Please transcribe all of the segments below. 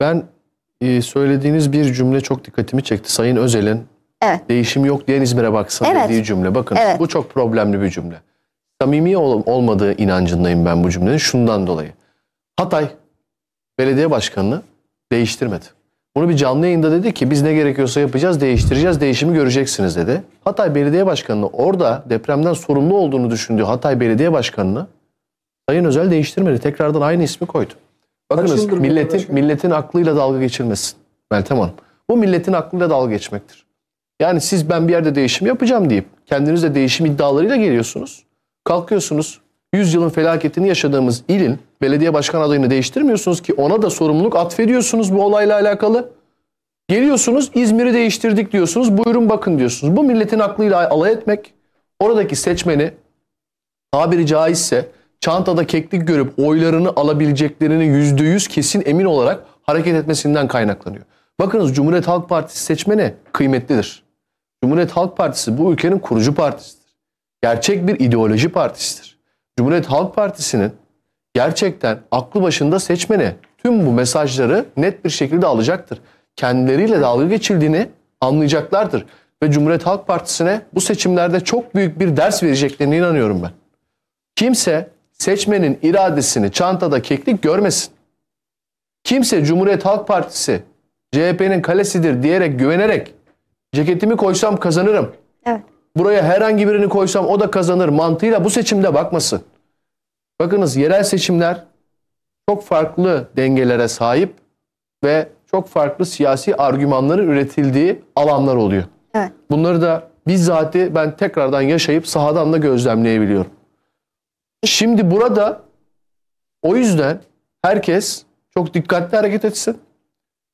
Ben e, söylediğiniz bir cümle çok dikkatimi çekti. Sayın Özel'in evet. değişim yok diyen İzmir'e baksın evet. dediği cümle. Bakın evet. bu çok problemli bir cümle. Samimi ol olmadığı inancındayım ben bu cümlenin şundan dolayı. Hatay belediye başkanını değiştirmedi. Bunu bir canlı yayında dedi ki biz ne gerekiyorsa yapacağız, değiştireceğiz, değişimi göreceksiniz dedi. Hatay Belediye Başkanı'nı orada depremden sorumlu olduğunu düşündüğü Hatay Belediye Başkanı'nı Sayın Özel değiştirmedi. Tekrardan aynı ismi koydu. Bakınız milletin, milletin aklıyla dalga geçilmesin Meltem Hanım. Bu milletin aklıyla dalga geçmektir. Yani siz ben bir yerde değişim yapacağım deyip kendiniz de değişim iddialarıyla geliyorsunuz. Kalkıyorsunuz 100 yılın felaketini yaşadığımız ilin belediye başkan adayını değiştirmiyorsunuz ki ona da sorumluluk atfediyorsunuz bu olayla alakalı. Geliyorsunuz İzmir'i değiştirdik diyorsunuz. Buyurun bakın diyorsunuz. Bu milletin aklıyla alay etmek oradaki seçmeni tabiri caizse çantada keklik görüp oylarını alabileceklerini yüzde yüz kesin emin olarak hareket etmesinden kaynaklanıyor. Bakınız Cumhuriyet Halk Partisi seçmeni kıymetlidir. Cumhuriyet Halk Partisi bu ülkenin kurucu partisidir. Gerçek bir ideoloji partisidir. Cumhuriyet Halk Partisi'nin gerçekten aklı başında seçmeni tüm bu mesajları net bir şekilde alacaktır. Kendileriyle dalga geçildiğini anlayacaklardır. Ve Cumhuriyet Halk Partisi'ne bu seçimlerde çok büyük bir ders vereceklerine inanıyorum ben. Kimse seçmenin iradesini çantada keklik görmesin. Kimse Cumhuriyet Halk Partisi CHP'nin kalesidir diyerek güvenerek ceketimi koysam kazanırım. Evet. Buraya herhangi birini koysam o da kazanır mantığıyla bu seçimde bakmasın. Bakınız yerel seçimler çok farklı dengelere sahip ve çok farklı siyasi argümanların üretildiği alanlar oluyor. Evet. Bunları da bizzati ben tekrardan yaşayıp sahadan da gözlemleyebiliyorum. Şimdi burada o yüzden herkes çok dikkatli hareket etsin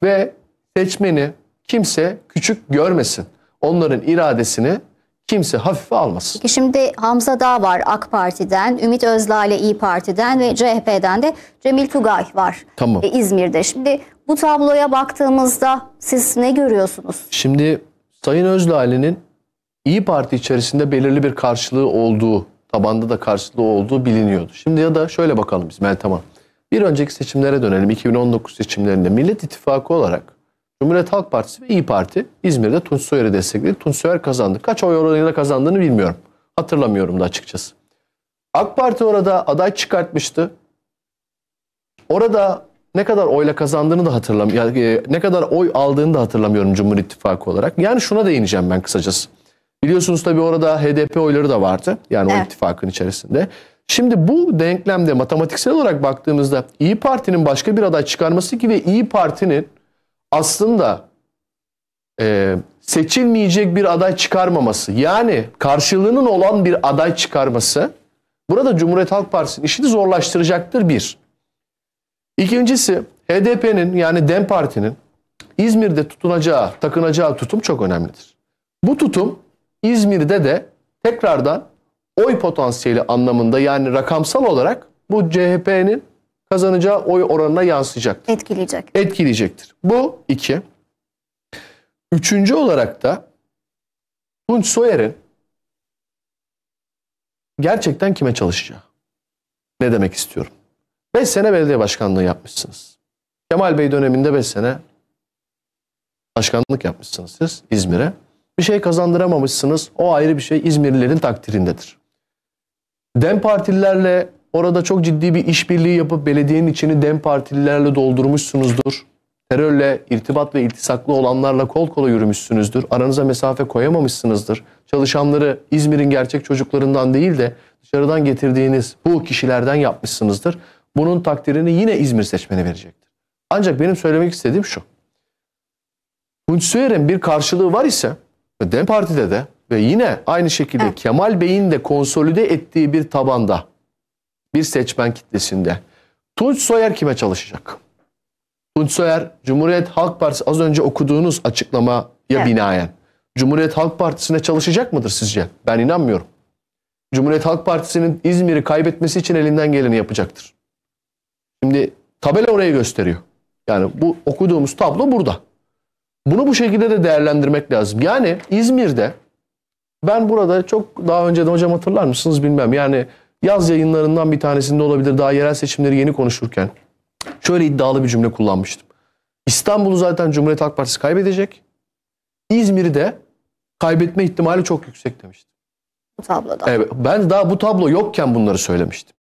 ve seçmeni kimse küçük görmesin. Onların iradesini kimse hafife almasın. Peki şimdi Hamza Dağ var AK Parti'den, Ümit Özdağ'la İyi Parti'den ve CHP'den de Cemil Tugay var tamam. E, İzmir'de. Şimdi bu tabloya baktığımızda siz ne görüyorsunuz? Şimdi Sayın Özdağ'ın İyi Parti içerisinde belirli bir karşılığı olduğu tabanda da karşılığı olduğu biliniyordu. Şimdi ya da şöyle bakalım biz Meltem Hanım. Bir önceki seçimlere dönelim. 2019 seçimlerinde Millet İttifakı olarak Cumhuriyet Halk Partisi ve İyi Parti İzmir'de Tunç Soyer'i destekledi. Tunç Soyer kazandı. Kaç oy oranıyla kazandığını bilmiyorum. Hatırlamıyorum da açıkçası. AK Parti orada aday çıkartmıştı. Orada ne kadar oyla kazandığını da hatırlamıyorum. Yani e, ne kadar oy aldığını da hatırlamıyorum Cumhur İttifakı olarak. Yani şuna değineceğim ben kısacası. Biliyorsunuz tabi orada HDP oyları da vardı. Yani evet. o ittifakın içerisinde. Şimdi bu denklemde matematiksel olarak baktığımızda İyi Parti'nin başka bir aday çıkarması ki ve İyi Parti'nin aslında e, seçilmeyecek bir aday çıkarmaması yani karşılığının olan bir aday çıkarması burada Cumhuriyet Halk Partisi'nin işini zorlaştıracaktır bir. İkincisi HDP'nin yani DEM Parti'nin İzmir'de tutunacağı, takınacağı tutum çok önemlidir. Bu tutum İzmir'de de tekrardan oy potansiyeli anlamında yani rakamsal olarak bu CHP'nin kazanacağı oy oranına yansıyacaktır. Etkileyecek. Etkileyecektir. Bu iki. Üçüncü olarak da Tunç Soyer'in gerçekten kime çalışacağı. Ne demek istiyorum? Beş sene belediye başkanlığı yapmışsınız. Kemal Bey döneminde beş sene başkanlık yapmışsınız siz İzmir'e. Bir şey kazandıramamışsınız. O ayrı bir şey İzmirlilerin takdirindedir. Dem partililerle orada çok ciddi bir işbirliği yapıp belediyenin içini dem partililerle doldurmuşsunuzdur. Terörle irtibat ve iltisaklı olanlarla kol kola yürümüşsünüzdür. Aranıza mesafe koyamamışsınızdır. Çalışanları İzmir'in gerçek çocuklarından değil de dışarıdan getirdiğiniz bu kişilerden yapmışsınızdır. Bunun takdirini yine İzmir seçmeni verecektir. Ancak benim söylemek istediğim şu. Hunsuer'in bir karşılığı var ise Dem Parti'de de ve yine aynı şekilde evet. Kemal Bey'in de konsolide ettiği bir tabanda bir seçmen kitlesinde Tunç Soyer kime çalışacak? Tunç Soyer Cumhuriyet Halk Partisi az önce okuduğunuz açıklamaya evet. binaen Cumhuriyet Halk Partisi'ne çalışacak mıdır sizce? Ben inanmıyorum. Cumhuriyet Halk Partisi'nin İzmir'i kaybetmesi için elinden geleni yapacaktır. Şimdi tabela orayı gösteriyor. Yani bu okuduğumuz tablo burada. Bunu bu şekilde de değerlendirmek lazım. Yani İzmir'de ben burada çok daha önceden hocam hatırlar mısınız bilmem. Yani yaz yayınlarından bir tanesinde olabilir daha yerel seçimleri yeni konuşurken. Şöyle iddialı bir cümle kullanmıştım. İstanbul'u zaten Cumhuriyet Halk Partisi kaybedecek. İzmir'i de kaybetme ihtimali çok yüksek demiştim. Bu tabloda. Evet, ben daha bu tablo yokken bunları söylemiştim.